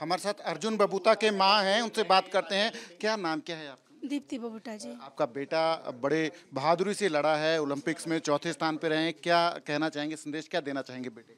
हमारे साथ अर्जुन बबूता के माँ हैं उनसे बात करते हैं क्या नाम क्या है आपका दीप्ति बबूटा जी आपका बेटा बड़े बहादुरी से लड़ा है ओलंपिक्स में चौथे स्थान पर रहे क्या कहना चाहेंगे संदेश क्या देना चाहेंगे बेटे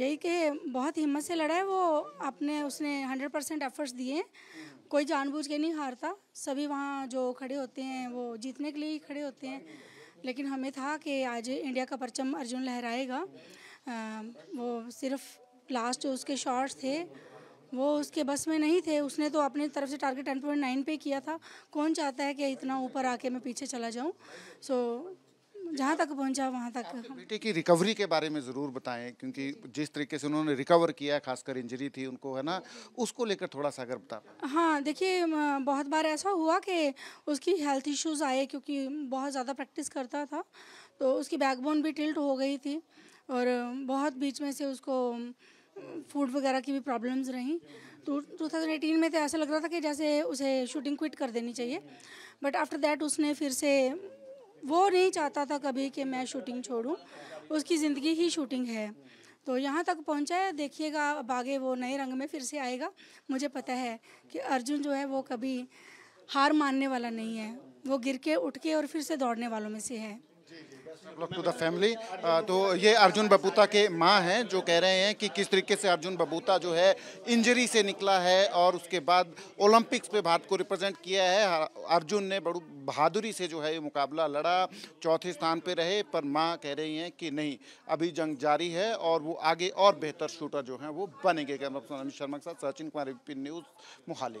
यही कि बहुत हिम्मत से लड़ा है वो अपने उसने 100 परसेंट एफर्ट्स दिए कोई जानबूझ के नहीं हारता सभी वहाँ जो खड़े होते हैं वो जीतने के लिए ही खड़े होते हैं लेकिन हमें था कि आज इंडिया का परचम अर्जुन लहराएगा वो सिर्फ लास्ट जो उसके शॉट्स थे वो उसके बस में नहीं थे उसने तो अपनी तरफ से टारगेट टेन पॉइंट नाइन पे किया था कौन चाहता है कि इतना ऊपर आके मैं पीछे चला जाऊँ सो so, जहाँ तक पहुँचा वहाँ तक बेटे की रिकवरी के बारे में ज़रूर बताएं क्योंकि जिस तरीके से उन्होंने रिकवर किया खासकर इंजरी थी उनको है ना उसको लेकर थोड़ा सा अगर बता हाँ देखिए बहुत बार ऐसा हुआ कि उसकी हेल्थ इश्यूज़ आए क्योंकि बहुत ज़्यादा प्रैक्टिस करता था तो उसकी बैकबोन भी टिल्ट हो गई थी और बहुत बीच में से उसको फूड वगैरह की भी प्रॉब्लम्स रहीं तो 2018 में तो ऐसा लग रहा था कि जैसे उसे शूटिंग क्विट कर देनी चाहिए बट आफ्टर दैट उसने फिर से वो नहीं चाहता था कभी कि मैं शूटिंग छोड़ूं उसकी ज़िंदगी ही शूटिंग है तो यहाँ तक पहुँचा है देखिएगा अब आगे वो नए रंग में फिर से आएगा मुझे पता है कि अर्जुन जो है वो कभी हार मानने वाला नहीं है वो गिर के उठ के और फिर से दौड़ने वालों में से है टू द फैमिली तो ये अर्जुन बबूता के माँ हैं जो कह रहे हैं कि किस तरीके से अर्जुन बबूता जो है इंजरी से निकला है और उसके बाद ओलंपिक्स पे भारत को रिप्रेजेंट किया है अर्जुन ने बड़ू बहादुरी से जो है ये मुकाबला लड़ा चौथे स्थान पे रहे पर माँ कह रही हैं कि नहीं अभी जंग जारी है और वो आगे और बेहतर शूटर जो हैं वो बनेंगे कैमरा शर्मा के साथ सचिन कुमार न्यूज़ मोहाली